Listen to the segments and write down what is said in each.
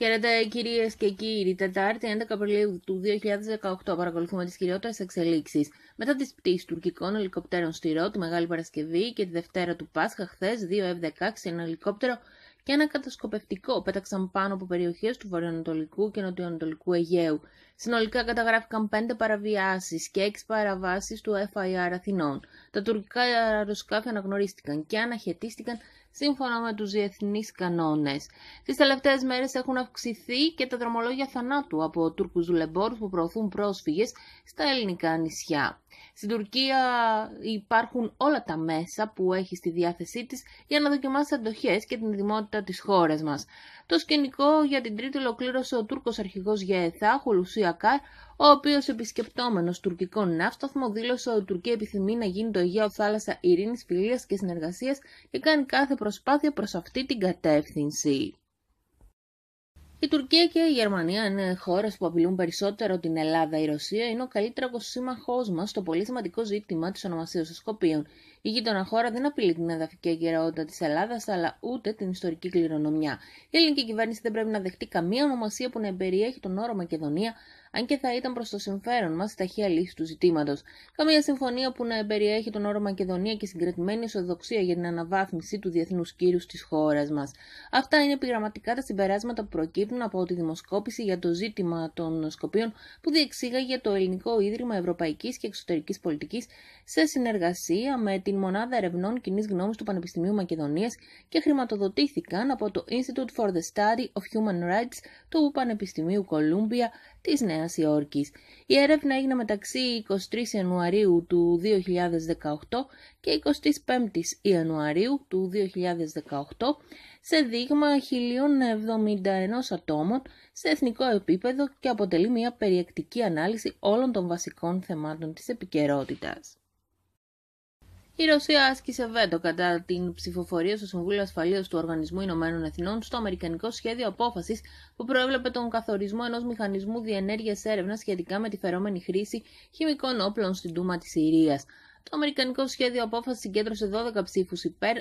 Χαίρετε κυρίες και κύριοι. Τετάρτη 11 Απριλίου του 2018 παρακολουθούμε τις κυριότερες εξελίξεις. Μετά τις πτήσεις τουρκικών ελικοπτέρων στη Ρο τη Μεγάλη Παρασκευή και τη Δευτέρα του Πάσχα, χθες δύο F-16 ένα ελικόπτερο και ένα κατασκοπευτικό πέταξαν πάνω από περιοχές του βορειοανατολικού και νοτιοανατολικού Αιγαίου. Συνολικά καταγράφηκαν 5 παραβιάσεις και 6 παραβάσεις του FIR Αθηνών. Τα τουρκικά αεροσκάφη αναγνωρίστηκαν και αναχαιτίστηκαν σύμφωνα με τους διεθνείς κανόνες. Τις τελευταίες μέρες έχουν αυξηθεί και τα δρομολόγια θανάτου από Τούρκους δουλεμπόρους που προωθούν πρόσφυγες στα ελληνικά νησιά. Στην Τουρκία υπάρχουν όλα τα μέσα που έχει στη διάθεσή της για να δοκιμάσει αντοχές και την δημότητα της χώρας μας. Το σκηνικό για την τρίτη ολοκλήρωσε ο Τούρκος αρχηγός ΓΕΘΑ, Χουλουσία Κάρ ο οποίος επισκεπτόμενος τουρκικό ναύσταθμο δήλωσε ότι η Τουρκία επιθυμεί να γίνει το Αιγαίο θάλασσα ειρήνης, φιλίας και συνεργασίας και κάνει κάθε προσπάθεια προς αυτή την κατεύθυνση. Η Τουρκία και η Γερμανία είναι χώρες που απειλούν περισσότερο την Ελλάδα. Η Ρωσία είναι ο καλύτερος σύμμαχός μας στο πολύ σημαντικό ζήτημα της ονομασίας των Σκοπίων. Η γείτονα χώρα δεν απειλεί την εδαφική αγκαιρεότητα της Ελλάδας, αλλά ούτε την ιστορική κληρονομιά. Η ελληνική κυβέρνηση δεν πρέπει να δεχτεί καμία ονομασία που να εμπεριέχει τον όρο Μακεδονία, αν και θα ήταν προς το συμφέρον μας η ταχεία λύσης του ζητήματος. Καμία συμφωνία που να εμπεριέχει τον όρο Μακεδονία και συγκρατημένη ισοδοξία για την αναβάθμιση του διεθνούς κύρους της χώρας μας. Αυτά είναι επιγραμματικά τα συμπεράσματα που προκύπτουν από τη δημοσκόπηση για το ζήτημα των Σκοπίων που διεξήγαγε το Ελληνικό Ίδρυμα Ευρωπαϊκής και Εξωτερικής Πολιτικής σε συνεργασία με την Μονάδα Ερευνών Κοινής Γνώμης του Πανεπιστημίου Μακεδονίας και χρηματοδοτήθηκαν από το Institute for the Study of Human Rights του Πανεπιστημίου Κολούμπια της Νέας Υόρκης. Η έρευνα έγινε μεταξύ 23 Ιανουαρίου του 2018 και 25 Ιανουαρίου του 2018 σε δείγμα 1071 ατόμων σε εθνικό επίπεδο και αποτελεί μια περιεκτική ανάλυση όλων των βασικών θεμάτων της επικαιρότητας. Η Ρωσία άσκησε βέτο κατά την ψηφοφορία στο Συμβούλιο Ασφαλείας του Οργανισμού Ηνωμένων Εθνών στο Αμερικανικό Σχέδιο Απόφασης που προέβλεπε τον καθορισμό ενός μηχανισμού διενέργειας έρευνας σχετικά με τη φερόμενη χρήση χημικών όπλων στην Τούμα της Συρίας. Το Αμερικανικό Σχέδιο Απόφασης συγκέντρωσε 12 ψήφους υπέρ,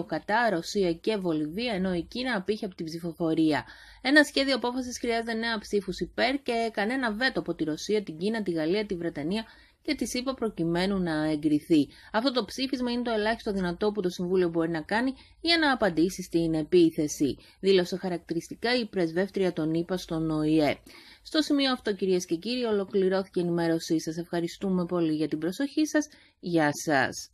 2 κατά Ρωσία και Βολιβία, ενώ η Κίνα απήχε από την ψηφοφορία. Ένα σχέδιο απόφασης χρειάζεται 9 ψήφους υπέρ και κανένα βέτο από τη Ρωσία, την Κίνα, τη Γαλλία, τη Βρετανία και της είπα προκειμένου να εγκριθεί. Αυτό το ψήφισμα είναι το ελάχιστο δυνατό που το Συμβούλιο μπορεί να κάνει για να απαντήσει στην επίθεση, δήλωσε χαρακτηριστικά η πρεσβεύτρια των ΗΠΑ στον ΟΗΕ. Στο σημείο αυτό, κυρίες και κύριοι, ολοκληρώθηκε η ενημέρωσή σας. Ευχαριστούμε πολύ για την προσοχή σας. Γεια σας.